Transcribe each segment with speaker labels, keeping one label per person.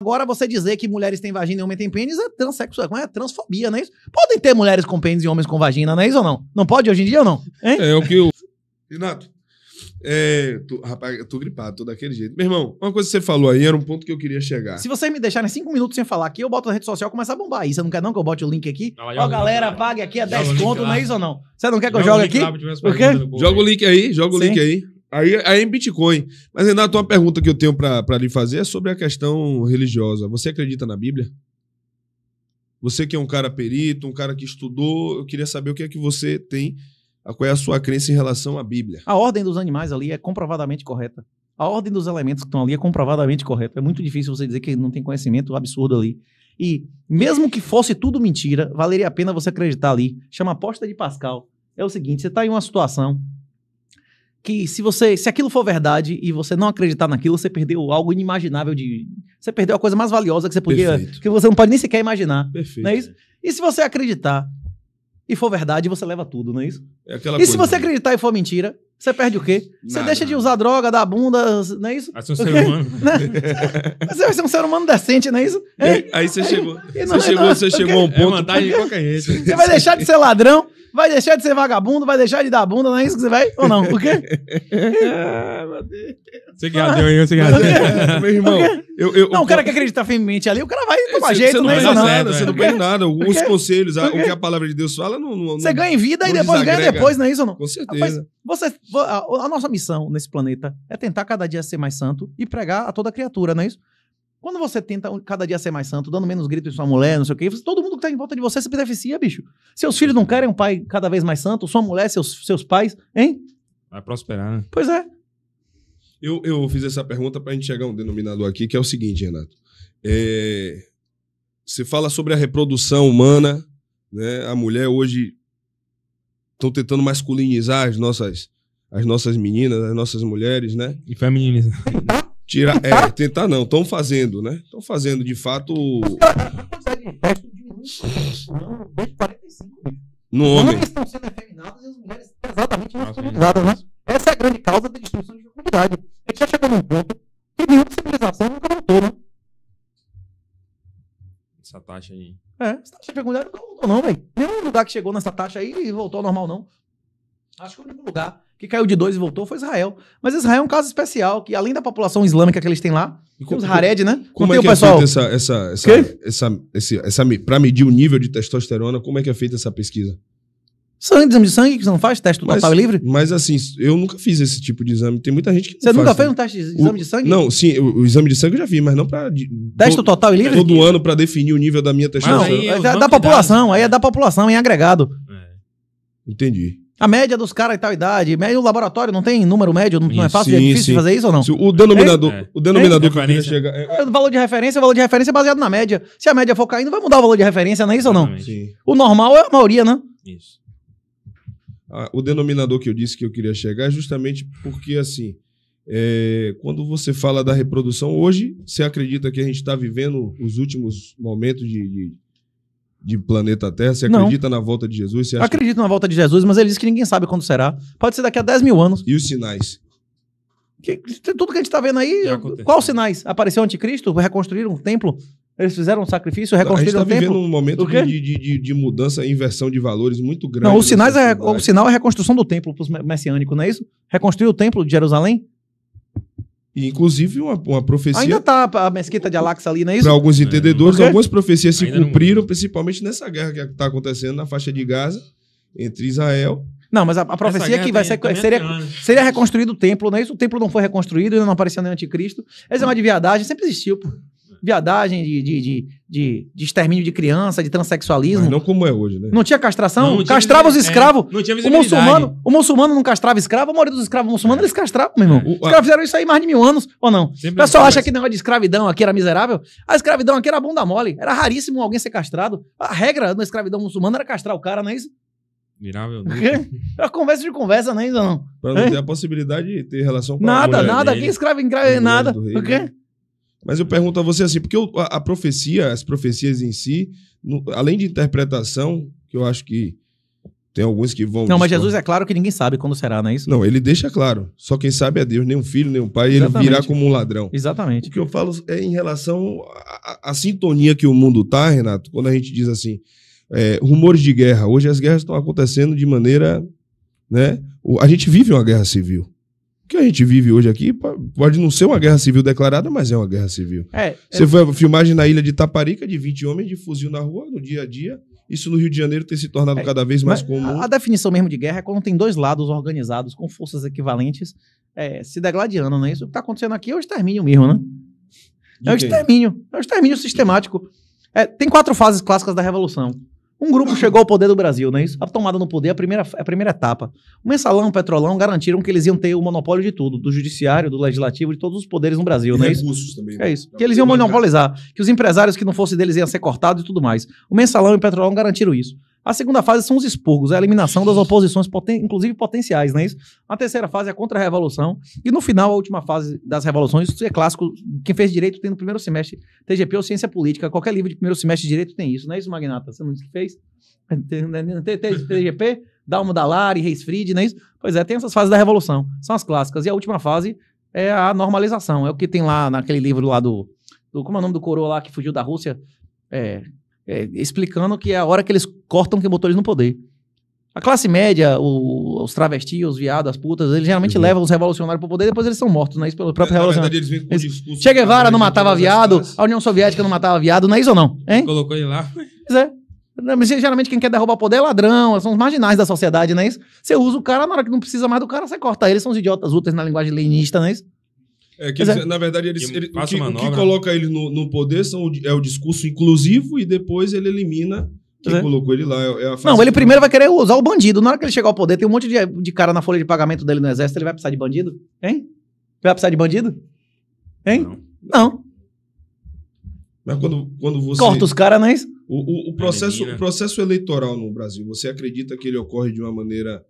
Speaker 1: Agora, você dizer que mulheres têm vagina e homens têm pênis é transexual, é transfobia, não é isso? Podem ter mulheres com pênis e homens com vagina, não é isso ou não? Não pode hoje em dia ou não? Hein? É o que o. Renato,
Speaker 2: é, rapaz, eu tô gripado, tô daquele jeito. Meu irmão, uma coisa que você falou aí era um ponto que eu queria chegar. Se
Speaker 1: vocês me deixarem cinco minutos sem falar aqui, eu boto na rede social e começa a bombar aí. Você não quer não que eu bote o link aqui? Ó, galera, pague aqui a dez 10 conto, não é isso ou não? Você não quer que eu jogue aqui? Por quê?
Speaker 2: Joga o link aí, joga o Sim. link aí. Aí, aí em Bitcoin. Mas, Renato, uma pergunta que eu tenho para lhe fazer é sobre a questão religiosa. Você acredita na Bíblia? Você que é um cara perito, um cara que estudou,
Speaker 1: eu queria saber o que é que você tem, qual é a sua crença em relação à Bíblia. A ordem dos animais ali é comprovadamente correta. A ordem dos elementos que estão ali é comprovadamente correta. É muito difícil você dizer que não tem conhecimento absurdo ali. E mesmo que fosse tudo mentira, valeria a pena você acreditar ali. Chama aposta de Pascal. É o seguinte, você está em uma situação que se você, se aquilo for verdade e você não acreditar naquilo, você perdeu algo inimaginável de, você perdeu a coisa mais valiosa que você podia, Perfeito. que você não pode nem sequer imaginar, Perfeito. não é isso? E se você acreditar e for verdade, você leva tudo, não é isso? É e coisa, se você né? acreditar e for mentira, você perde o quê? Você deixa de usar droga, dar bunda, não é isso? Vai ser um ser humano. Né? você vai ser um ser humano decente, não é isso? Aí, aí você chegou. não, você, é chegou você chegou a um é ponto. É porque...
Speaker 2: Né? Você vai deixar
Speaker 1: de ser ladrão, vai deixar de ser vagabundo, vai deixar de dar bunda, não é isso que você vai? Ou não? O quê? ah, meu Deus.
Speaker 2: Você que adeu aí, você que adeu. Meu irmão, eu, eu, não, o cara que acredita
Speaker 1: firmemente ali, o cara vai a jeito, não, é isso, nada. você não ganha nada. Os conselhos, o que a
Speaker 2: palavra de Deus fala, não. Você ganha em vida e depois ganha depois, não é isso
Speaker 1: ou não? Com certeza. Você, a, nossa missão nesse planeta é tentar cada dia ser mais santo e pregar a toda criatura, não é isso? Quando você tenta cada dia ser mais santo, dando menos grito em sua mulher, não sei o quê, todo mundo que está em volta de você se beneficia, bicho. Seus filhos não querem um pai cada vez mais santo, sua mulher, seus, seus pais, hein?
Speaker 2: Vai prosperar, né? Pois é. Eu, eu fiz essa pergunta para a gente chegar a um denominador aqui, que é o seguinte, Renato. É, você fala sobre a reprodução humana, né? A mulher hoje estão tentando masculinizar as nossas, as nossas meninas, as nossas mulheres, né? E feminilizar. Tira, é, tentar não, estão fazendo, né? Estão fazendo, de fato.
Speaker 1: No homem. Os homens estão sendo efeminados e as mulheres exatamente masculinizadas, né? Essa é a grande causa da destruição de comunidade. A gente já chegou num ponto que nenhuma civilização nunca voltou, né? essa taxa aí. É, essa taxa pecuniária não, não velho. Nenhum lugar que chegou nessa taxa aí e voltou ao normal, não. Acho que o único lugar que caiu de dois e voltou foi Israel. Mas Israel é um caso especial, que além da população islâmica que eles têm lá, com os Hared, né? Como é que é pessoal... é feita
Speaker 2: essa, essa, essa, essa, essa, essa, essa para medir o nível de testosterona, como é que é feita essa pesquisa?
Speaker 1: Sangue, exame de sangue, que você não faz? Teste do total livre?
Speaker 2: Mas assim, eu nunca fiz esse tipo de exame. Tem muita gente que. Você nunca faz, fez um teste de exame o, de sangue? Não, sim, o, o, exame de sangue eu já fiz, mas não pra. De, teste do, total livre? Todo ano pra definir o nível da minha testosterona. Não, é da
Speaker 1: população, aí é, é, é né? da população, em agregado. É. Entendi. A média dos caras e tal idade. Médio laboratório não tem número médio, não, sim, é fácil, é sim, é difícil sim. fazer isso ou não? O denominador, é. o denominador é. que referência. chega. É... O valor de referência, o valor de referência é baseado na média. Se a média for caindo, vai mudar o valor de referência, não é isso Exatamente. ou não? Sim. O normal é a maioria, né? Isso.
Speaker 2: Ah, o denominador que eu disse que eu queria chegar é justamente porque, assim, é, quando você fala da reprodução, hoje você acredita que a gente está vivendo os últimos momentos de, de, de planeta Terra? Você Não. acredita na volta de Jesus? Você acha
Speaker 1: Acredito na volta de Jesus, mas ele disse que ninguém sabe quando será. Pode ser daqui a 10 mil anos. E os sinais? Que, tudo que a gente está vendo aí, qual sinais? Apareceu o anticristo? Reconstruíram um templo? Eles fizeram um sacrifício, reconstruíram o tempo. A gente está vivendo um momento de,
Speaker 2: de, de, mudança inversão de valores muito grande. Não, o, sinais é, o sinal é a
Speaker 1: reconstrução do templo para os messiânicos não é isso? Reconstruir o templo de Jerusalém?
Speaker 2: E, inclusive, uma, uma profecia... Ainda
Speaker 1: está a mesquita de Alax ali, não é isso? Para alguns entendedores, é, algumas profecias se Ainda cumpriram,
Speaker 2: não... principalmente nessa guerra que está acontecendo na faixa de Gaza, entre Israel
Speaker 1: não, mas a, a profecia que vai tá ser, tá seria, né? seria reconstruído o templo, não é isso? O templo não foi reconstruído, ainda não apareceu nem anticristo. Essa é uma de viadagem, sempre existiu, pô viadagem, de, de, de, de, extermínio de criança, de transexualismo. Mas não como é hoje, né? Não tinha castração? Não, castrava os escravos. É, não tinha o muçulmano, o muçulmano não castrava escravo, a maioria dos escravos muçulmanos é. eles castravam, meu irmão. É, os escravos fizeram isso aí mais de mil anos, ou não? o pessoal acha que negócio de escravidão aqui era miserável. A escravidão aqui era bunda mole. Era raríssimo alguém ser castrado. A regra da escravidão muçulmana era castrar o cara, não é isso?
Speaker 2: Mirável. Era
Speaker 1: né? conversa de conversa, né, ainda não.
Speaker 2: Pra não ter a possibilidade de ter relação com Nada, nada. Quem escrave, escrave nada. O quê? Mas eu pergunto a você assim, porque eu, a, a, profecia, as profecias em si, no, além de interpretação, que eu acho que tem alguns que vão. Não, mas Jesus
Speaker 1: é claro que ninguém sabe quando será, não é isso? Não,
Speaker 2: ele deixa claro. Só quem sabe é Deus, nem um filho, nem um pai, Exatamente. ele virá como um ladrão.
Speaker 1: Exatamente. O que eu falo é em relação
Speaker 2: à, sintonia que o mundo tá, Renato, quando a gente diz assim, é, rumores de guerra. Hoje as guerras estão acontecendo de maneira. Né? A gente vive uma guerra civil que a gente vive hoje aqui pode não ser uma guerra civil declarada, mas é uma guerra civil. É, Você é... foi a filmagem na ilha de Itaparica de 20 homens de fuzil na rua, no dia a dia. Isso no Rio de Janeiro tem se tornado é, cada
Speaker 1: vez mais comum. A, definição mesmo de guerra é quando tem dois lados organizados com forças equivalentes é, se degladiando, não é isso? O que está acontecendo aqui é o extermínio mesmo, né? é o extermínio. É o extermínio sistemático. É, tem quatro fases clássicas da Revolução. Um grupo chegou ao poder do Brasil, não é isso? A tomada no poder é a primeira, a primeira etapa. O Mensalão, o Petrolão garantiram que eles iam ter o monopólio de tudo, do judiciário, do legislativo, de todos os poderes no Brasil, e não é isso? Também, né? É isso. que eles iam monopolizar, que os empresários que não fossem deles iam ser cortados e tudo mais. O Mensalão e o Petrolão garantiram isso. A segunda fase são os expurgos, a eliminação das oposições, poten inclusive potenciais, não é isso? A terceira fase é a contra-revolução. E no final, a última fase das revoluções, isso é clássico. Quem fez direito tem no primeiro semestre TGP ou ciência política. Qualquer livro de primeiro semestre de direito tem isso, não é isso, Magnata? Você não disse que fez? TGP, Dalmo Dalari, Reis Fried, não é isso? Pois é, tem essas fases da revolução. São as clássicas. E a última fase é a normalização. É o que tem lá naquele livro lá do. do como é o nome do coroa lá que fugiu da Rússia? É, é, explicando que é a hora que eles cortam que o motorista no poder. A classe média, o, os travestis, os viados, as putas, eles geralmente uhum. levam os revolucionários para o poder depois eles são mortos, não é isso? Pelo próprio revolucionário. Verdade, eles eles... discurso che Guevara não matava viado, a União Soviética não matava viado, não é isso ou não? Hein? Colocou ele lá. Pois é. Mas, geralmente quem quer derrubar o poder é ladrão, são os marginais da sociedade, não é isso? Você usa o cara na hora que não precisa mais do cara, você corta ele, são os idiotas úteis na linguagem leninista, não é isso?
Speaker 2: É que é, na verdade, eles, ele, o, que, o, que, coloca ele no, no poder são, o, é o discurso inclusivo e depois ele elimina quem é. colocou ele lá. É, é não, ele primeiro
Speaker 1: vai querer usar o bandido. Na hora que ele chegar ao poder, tem um monte de, de cara na folha de pagamento dele no exército, ele vai precisar de bandido? Hein? Vai precisar de bandido? Hein? Não. não.
Speaker 2: Mas quando, quando você. Corta os caras, não é isso? O, o, o processo, o processo eleitoral no Brasil, você acredita que ele ocorre de uma maneira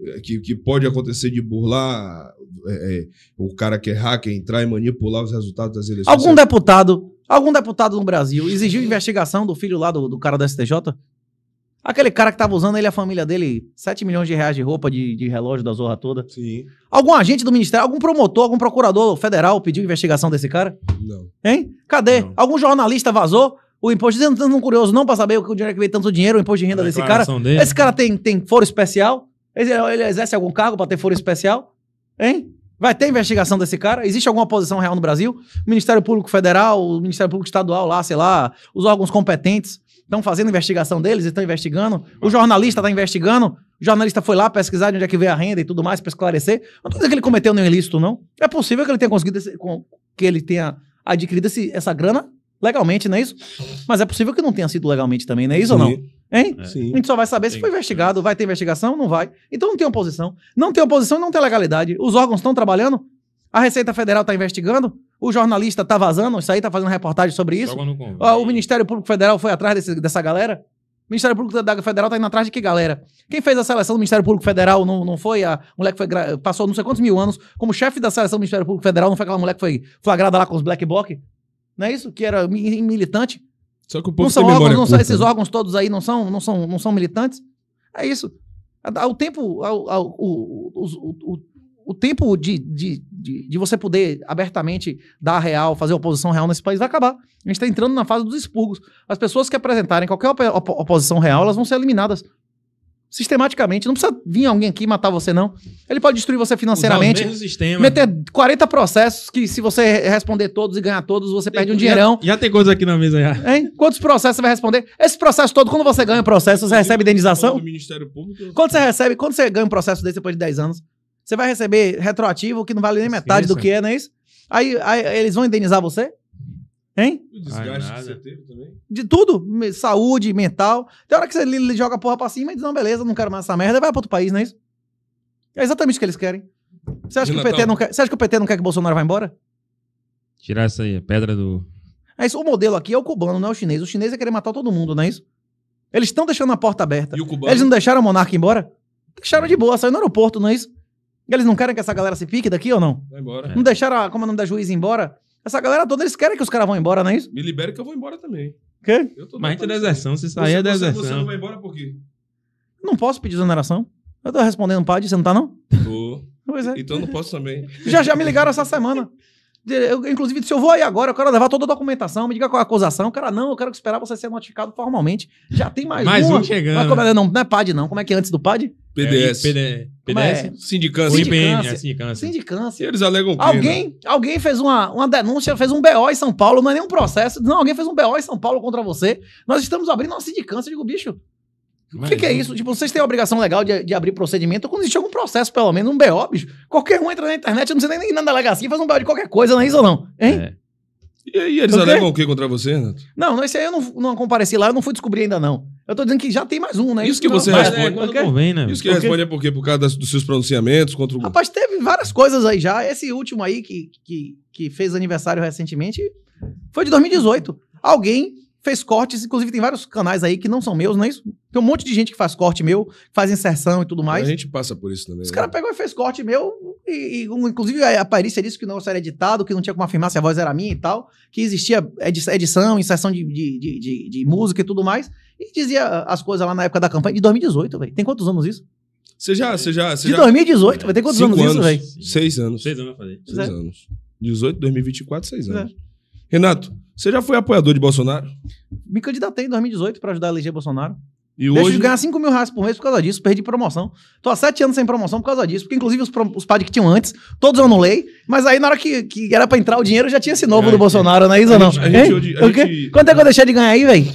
Speaker 2: é, que, que pode acontecer de burlar é, é, o cara que é hacker entrar e manipular os resultados das eleições. Algum
Speaker 1: deputado, algum deputado no Brasil exigiu investigação do filho lá do, do cara da STJ? Aquele cara que tava usando ele e a família dele 7 milhões de reais de roupa de, de relógio da zorra toda. Sim. Algum agente do ministério, algum promotor, algum procurador federal pediu investigação desse cara? Não. Hein? Cadê? Não. Algum jornalista vazou? o imposto. dizendo não curioso não para saber o que o dinheiro é que veio tanto dinheiro, o imposto de renda desse cara. Dele. Esse cara tem, tem foro especial. Ele, ele exerce algum cargo para ter foro especial? Hein? Vai ter investigação desse cara? Existe alguma posição real no Brasil? O Ministério Público Federal, o Ministério Público Estadual lá, sei lá, os órgãos competentes estão fazendo investigação deles, estão investigando. O jornalista está investigando. O jornalista foi lá pesquisar de onde é que veio a renda e tudo mais para esclarecer. Não estou dizendo que ele cometeu nenhum ilícito, não. É possível que ele tenha conseguido, esse, que ele tenha adquirido esse, essa grana legalmente, não é isso? Mas é possível que não tenha sido legalmente também, não é isso e, ou não? Hein? É. A gente só vai saber se foi investigado, vai ter investigação, não vai. Então não tem oposição. Não tem oposição, não tem legalidade. Os órgãos estão trabalhando, a Receita Federal está investigando, o jornalista está vazando, isso aí está fazendo reportagem sobre isso. Ah, o Ministério Público Federal foi atrás desse, dessa galera. O Ministério Público da Federal está indo atrás de que galera? Quem fez a seleção do Ministério Público Federal não, não foi a mulher que foi, passou não sei quantos mil anos como chefe da seleção do Ministério Público Federal, não foi aquela mulher que foi flagrada lá com os Black Bloc? Não é isso? Que era militante? Só que o povo não são órgãos, não são, esses né? órgãos todos aí não são, não são, não são militantes? É isso. o tempo, ao, ao, o, o, o, o tempo de, de, de, de, você poder abertamente dar real, fazer oposição real nesse país vai acabar. A gente está entrando na fase dos expurgos. As pessoas que apresentarem qualquer op oposição real, elas vão ser eliminadas sistematicamente. Não precisa vir alguém aqui matar você, não. Ele pode destruir você financeiramente. Meter 40 processos que, se você responder todos e ganhar todos, você tem, perde um dinheirão. Já, já tem coisa aqui
Speaker 2: na mesa já.
Speaker 1: Hein? Quantos processos você vai responder? Esse processo todo, quando você ganha processo, você recebe indenização? Do
Speaker 2: Ministério Público.
Speaker 1: Quando você recebe, quando você ganha um processo desse depois de 10 anos, você vai receber retroativo que não vale nem metade Esqueça. do que é, não é isso? Aí, aí eles vão indenizar você? Hein?
Speaker 2: O desgaste Ai, que você teve também?
Speaker 1: De tudo. Saúde, mental. Tem hora que você joga a porra pra cima e diz: não, beleza, não quero mais essa merda, vai pra outro país, não é isso? É exatamente o que eles querem. Você acha, que o, PT não quer, você acha que o PT não quer que o Bolsonaro vá embora?
Speaker 2: Tirar essa aí, a pedra do.
Speaker 1: É isso, o modelo aqui é o cubano, não é o chinês. O chinês é querer matar todo mundo, não é isso? Eles estão deixando a porta aberta. E o cubano? Eles não deixaram o monarca embora? Deixaram de boa, saiu no aeroporto, não é isso? Eles não querem que essa galera se pique daqui ou não? Vai embora. É. Não deixaram a, comandante é da juiz embora? Essa galera toda, eles querem que os caras vão embora, não é isso?
Speaker 2: Me libere que eu vou embora também. Quê? Mas entra deserção, se sair você, é deserção. Você, você não vai embora por quê?
Speaker 1: Não posso pedir exoneração. Eu tô respondendo um pad você não tá, não?
Speaker 2: Tô. Pois é. Então não posso também.
Speaker 1: Já já me ligaram essa semana. Eu, inclusive, se eu vou aí agora, eu quero levar toda a documentação, me diga qual é a acusação. O cara, não, eu quero esperar você ser notificado formalmente. Já tem mais, mais uma. um chegando. Mas como é, não, não é PAD, não. Como é que é antes do PAD? PDS. É, PDS? É? Sindicância. IPN, sindicância. Sindicância. Eles alegam alguém, né? alguém fez uma, uma denúncia, fez um BO em São Paulo, não é nenhum processo. Não, alguém fez um BO em São Paulo contra você. Nós estamos abrindo uma sindicância. Eu digo, bicho, o que, que, é isso? Tipo, vocês têm a obrigação legal de, de abrir procedimento quando existe algum processo, pelo menos, um BO, bicho. Qualquer um entra na internet, não precisa nem ir na delegacia faz um BO de qualquer coisa, não é isso ou não? Hein? É. E aí, eles alegam o
Speaker 2: que contra você, Renato?
Speaker 1: Não, esse aí eu não, não compareci lá, eu não fui descobrir ainda, não. Eu tô dizendo que já tem mais um, né? Isso que você não, responde. Mas, é, quando... Tá vem, né? Isso que porque... responde é
Speaker 2: porque por causa das, dos seus pronunciamentos contra o. Rapaz,
Speaker 1: teve várias coisas aí já. Esse último aí que, que, que fez aniversário recentemente foi de 2018. Alguém fez cortes, inclusive tem vários canais aí que não são meus, não é isso? Tem um monte de gente que faz corte meu, faz inserção e tudo mais. A
Speaker 2: gente passa por isso também. Os
Speaker 1: né? caras pegou e fez corte meu, e, e inclusive a Parícia disse que o negócio era editado, que não tinha como afirmar se a voz era minha e tal, que existia edição, inserção de, de, de, de, de música e tudo mais, e dizia as coisas lá na época da campanha, de 2018, velho. Tem quantos anos isso?
Speaker 2: Você já, você já, você De já... 2018, vai ter quantos anos, anos, isso, velho? Seis anos. Seis anos vai fazer. Seis é. anos. 18, 2024, seis é. anos. É. Renato, você já foi apoiador de Bolsonaro?
Speaker 1: Me candidatei em 2018 para ajudar a eleger Bolsonaro. E Deixo hoje... de ganhar 5 mil reais por mês por causa disso, perdi promoção. Tô há 7 anos sem promoção por causa disso, porque inclusive os, os PAD que tinham antes, todos eu anulei, mas aí na hora que, que era pra entrar o dinheiro já tinha esse novo é, do é. Bolsonaro, não é isso ou não? Gente, Gente, gente... Quanto é que eu deixei de ganhar aí, velho?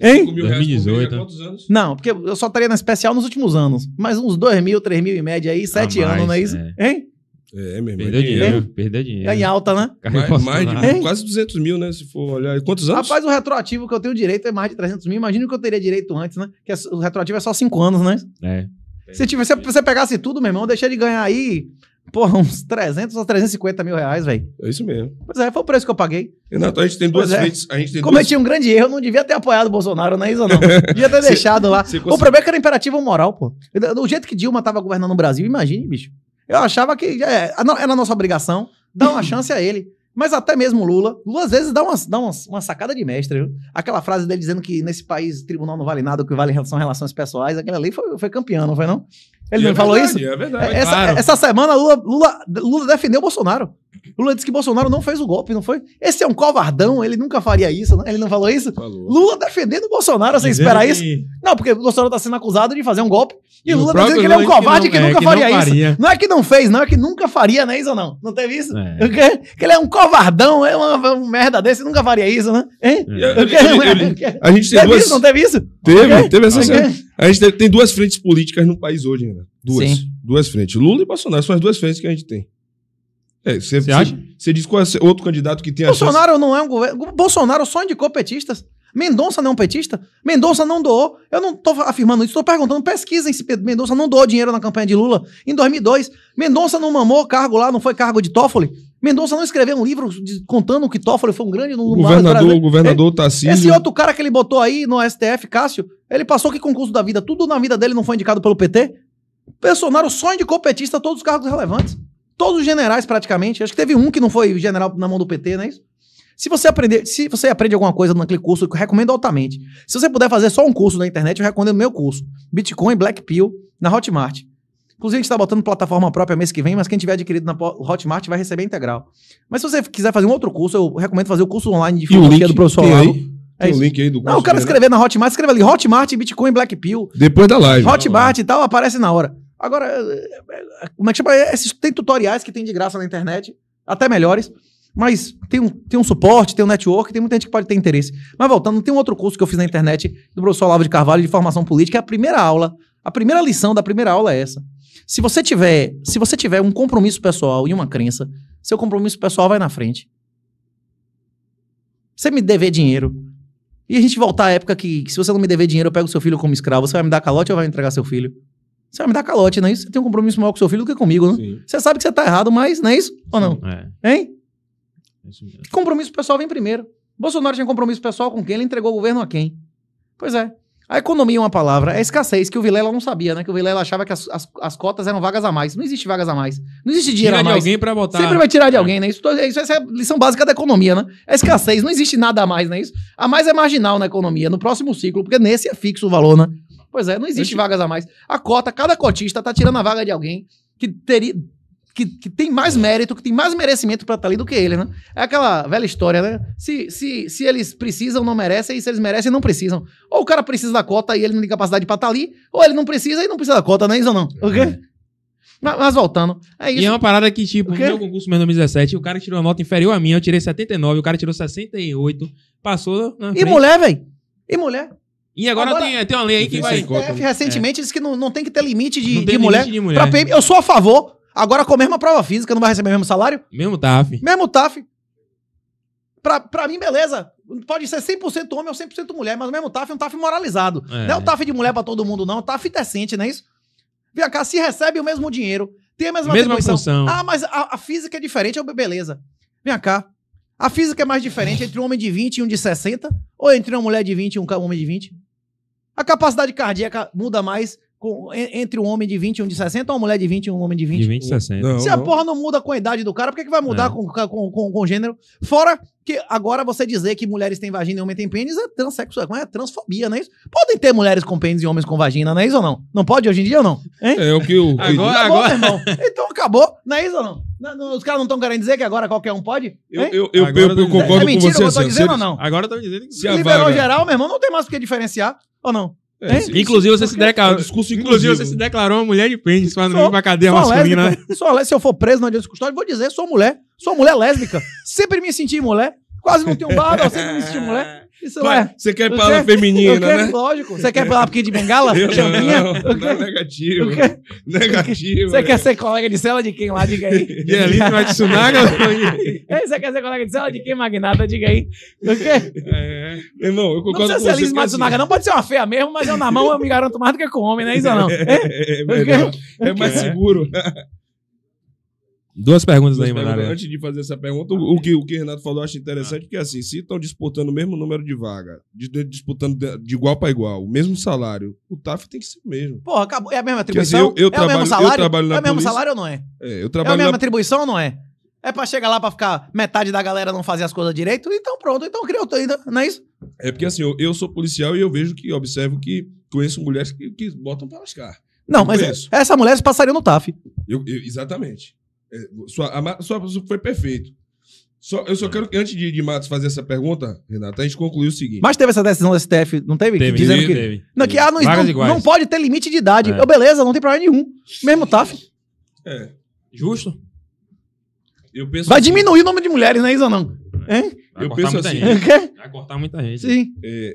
Speaker 1: É, hein?
Speaker 2: 2018. Né? quantos anos?
Speaker 1: Não, porque eu só estaria na especial nos últimos anos, mas uns 2 mil, 3 mil em média aí, 7 anos, não é isso? É. Hein?
Speaker 2: É, meu irmão. É perdeu dinheiro. Perdeu dinheiro. Tá em alta, né? Mais, mais de, né? quase 200 mil, né? Se for olhar. Quantos anos? Rapaz, o
Speaker 1: retroativo que eu tenho direito é mais de 300 mil. Imagina o que eu teria direito antes, né? Que é o retroativo é só 5 anos, né? É. Se, tipo, se você pegasse tudo, meu irmão, eu deixei de ganhar aí Porra, uns 300 ou 350 mil reais, velho. É isso mesmo. Pois é, foi o preço que eu paguei. Renato, a gente tem duas pois é. frentes. É. A gente tem Cometi duas... um grande erro, não devia ter apoiado o Bolsonaro, não é isso não? devia ter deixado lá. Consegue... O problema é que era imperativo moral, pô. Do jeito que Dilma tava governando o Brasil, imagine, bicho. Eu achava que é, era é é nossa obrigação dar uma chance a ele. Mas até mesmo Lula, Lula às vezes dá uma, dá uma, uma sacada de mestre. Viu? Aquela frase dele dizendo que nesse país tribunal não vale nada, o que vale são relações pessoais, aquela lei foi, foi campeã, não foi não?
Speaker 2: Ele e não é falou verdade, isso? É verdade. É, essa, claro. essa
Speaker 1: semana Lula, Lula, Lula defendeu Bolsonaro. Lula disse que Bolsonaro não fez o golpe, não foi? Esse é um covardão, ele nunca faria isso, né? ele não falou isso? Falou. Lula defendendo o Bolsonaro, você espera que... isso? Não, porque o Bolsonaro está sendo acusado de fazer um golpe e, e Lula tá dizendo que ele é um covarde que, não, que é, nunca é, que faria não isso. Não é que não fez, não, é que nunca faria, né, isso não? Não teve isso? É. Que, ele é um covardão, é uma, uma merda desse, nunca faria isso, né? Hein? É. Eu, eu, eu, a gente teve duas... isso, não teve isso? Teve, teve essa okay?
Speaker 2: A gente tem duas frentes políticas no país hoje, Né? Duas. Sim. Duas frentes. Lula e Bolsonaro são as duas frentes que a gente tem. É, você, você acha? Você diz qual é outro candidato que tem Bolsonaro a
Speaker 1: chance... não é um governo. Bolsonaro só indicou petistas. Mendonça não é um petista? Mendonça não doou. Eu não estou afirmando isso, estou perguntando. Pesquisem se Mendonça não doou dinheiro na campanha de Lula em 2002. Mendonça não mamou cargo lá, não foi cargo de Toffoli. Mendonça não escreveu um livro de, contando que Toffoli foi um grande no governador, o governador ele, Tarcísio. Esse outro cara que ele botou aí no STF, Cássio, ele passou que concurso da vida, tudo na vida dele não foi indicado pelo PT. Bolsonaro só indicou petista todos os cargos relevantes. Todos os generais praticamente. Acho que teve um que não foi general na mão do PT, não é isso? Se você aprender, se você aprende alguma coisa naquele curso, eu recomendo altamente. Se você puder fazer só um curso na internet, eu recomendo o meu curso. Bitcoin, Black Pill, na Hotmart. Inclusive, a gente está botando plataforma própria mês que vem, mas quem tiver adquirido na Hotmart vai receber integral. Mas se você quiser fazer um outro curso, eu recomendo fazer o curso online de filosofia do professor Olavo. É tem um link aí do curso. Não, o cara escrever na Hotmart, escreva ali Hotmart, Bitcoin, Black Pill. Depois da live. Hotmart e tal, aparece na hora. Agora, eh, eh, eh, como é que chama? Esses, tem tutoriais que tem de graça na internet, até melhores. Mas tem um, tem um suporte, tem um network, tem muita gente que pode ter interesse. Mas voltando, tem um outro curso que eu fiz na internet do professor Olavo de Carvalho de formação política, é a primeira aula. A primeira lição da primeira aula é essa. Se você tiver, se você tiver um compromisso pessoal e uma crença, seu compromisso pessoal vai na frente. Você me dever dinheiro. E a gente voltar à época que, que se você não me dever dinheiro, eu pego seu filho como escravo, você vai me dar calote ou vai me entregar seu filho? Você vai me dar calote, não é isso? Você tem um compromisso maior com seu filho do que comigo, né? Sim. Você sabe que você tá errado, mas não é isso? Ou não? É. Hein? É compromisso pessoal vem primeiro. Bolsonaro tinha compromisso pessoal com quem? Ele entregou o governo a quem? Pois é. A economia é uma palavra, é escassez, que o Vilela não sabia, né? Que o Vilela achava que as, as, as cotas eram vagas a mais. Não existe vagas a mais. Não existe dinheiro Tira a mais. de alguém
Speaker 2: pra botar. Sempre vai tirar
Speaker 1: de é. alguém, né? Isso, isso, essa é a lição básica da economia, né? É escassez, não existe nada a mais, né? Isso, a mais é marginal na economia, no próximo ciclo, porque nesse é fixo o valor, né? Pois é, não existe vagas a mais. A cota, cada cotista tá tirando a vaga de alguém que teria, que, que tem mais é. mérito, que tem mais merecimento para estar tá ali do que ele, né? É aquela velha história, né? Se, se, se eles precisam, não merecem, e se eles merecem, não precisam. Ou o cara precisa da cota e ele não tem capacidade para estar tá ali, ou ele não precisa e não precisa da cota, né? Isso ou não? É. Ok? Mas, mas, voltando, é isso. E é uma parada que, tipo, no meu concurso mesmo 2017, o cara tirou uma nota inferior a minha, eu tirei 79, o cara tirou 68, passou. Na e mulher, velho? E mulher? E agora, agora tem, tem uma lei aí que vai. Conta, é, né? recentemente é. disse que não, não tem que ter limite de, de, limite mulher, de mulher. Pra PM. Eu sou a favor. Agora, com a mesma prova física, não vai receber o mesmo salário? Mesmo TAF. Mesmo TAF. Pra, pra mim, beleza. Pode ser 100% homem ou 100% mulher, mas o mesmo TAF é um TAF moralizado. É. Não é o TAF de mulher pra todo mundo, não. É TAF decente, não é isso? Vem cá, se recebe o mesmo dinheiro, tem a mesma, mesma função. Ah, mas a, a física é diferente, é beleza. Vem cá. A física é mais diferente entre um homem de 20 e um de 60? Ou entre uma mulher de 20 e um homem de 20? A capacidade cardíaca muda mais com, entre um homem de 20 e um de 60, ou uma mulher de 20 e um homem de 20? De 20 e 60. Não, Se a porra não muda com a idade do cara, por que, que vai mudar é. com, com, com, com gênero? Fora que agora você dizer que mulheres têm vagina e homens têm pênis é transexual, é transfobia, não é isso? Podem ter mulheres com pênis e homens com vagina, não é isso ou não? Não pode hoje em dia ou não? Hein? É o que o. Agora, acabou, agora. Irmão. Então acabou, não é isso ou não? os caras não estão querendo dizer que agora qualquer um pode? Eu, hein? eu, eu, eu, eu concordo é, é mentira, com você. Eu tô dizendo ou não? Agora estou dizendo que
Speaker 2: se liberou vaga... Né? geral,
Speaker 1: meu irmão, não tem mais o que diferenciar ou não? É,
Speaker 2: é, inclusive, você se declarou. Discurso inclusive, você se declarou uma mulher de pênis para não ir pra cadeia masculina. Lésbica.
Speaker 1: Só lésbica. Se eu for preso na audiência custódia, vou dizer: sou mulher. Sou mulher lésbica. Sempre me senti mulher quase não tenho barba, sempre me estimulo, né? Isso Ué, é. Você quer falar quero, feminina, né? Lógico. Você quer falar porque de bengala? Eu Não, não, não, negativo. Quero, negativo. Você né? quer ser colega de cela de quem lá? Diga aí. É de Elite Matsunaga? É, você quer ser colega de cela de quem, Magnata? Diga aí. O quê? É, é. Irmão, eu concordo não precisa ser Elite é Matsunaga, assim. não. Pode ser uma feia mesmo, mas eu na mão eu me garanto mais do que com homem, né? Isso não. É, é, é, é mais seguro.
Speaker 2: Duas perguntas Duas aí, perguntas. Antes de fazer essa pergunta, o, o, que, o que o Renato falou eu acho interessante, ah. que assim, se estão disputando o mesmo número de vaga, de, de, disputando de, de igual para igual, o mesmo salário, o TAF tem que ser o mesmo.
Speaker 1: Porra, acabou. É a mesma atribuição? eu, eu é trabalho, o mesmo salário? Eu trabalho na é o mesmo polícia. salário ou não é? É, eu trabalho é a mesma na... atribuição ou não é? É pra chegar lá pra ficar metade da galera não fazer as coisas direito? Então pronto, então criou ainda, não é isso?
Speaker 2: É porque assim, eu, eu, sou policial e eu vejo que, observo que conheço mulheres que, que botam pra lascar.
Speaker 1: Não, eu mas é essa mulher passaria no TAF.
Speaker 2: Eu, eu, exatamente. É, sua, sua, foi perfeito. Só, eu só é. quero que, antes de, de Matos fazer essa pergunta, Renato, a
Speaker 1: gente conclui o seguinte. Mas teve essa decisão do STF, não teve? Teve, teve, que, teve. Não, que ah, não, não, não, pode ter limite de idade. É. Eu, beleza, não tem problema nenhum. Mesmo TAF. É. Justo.
Speaker 2: Eu penso Vai assim, diminuir o número de mulheres, né, Isa, não?
Speaker 1: É. Hein? Vai eu penso assim. Gente. É Vai
Speaker 2: cortar muita gente. Sim. É.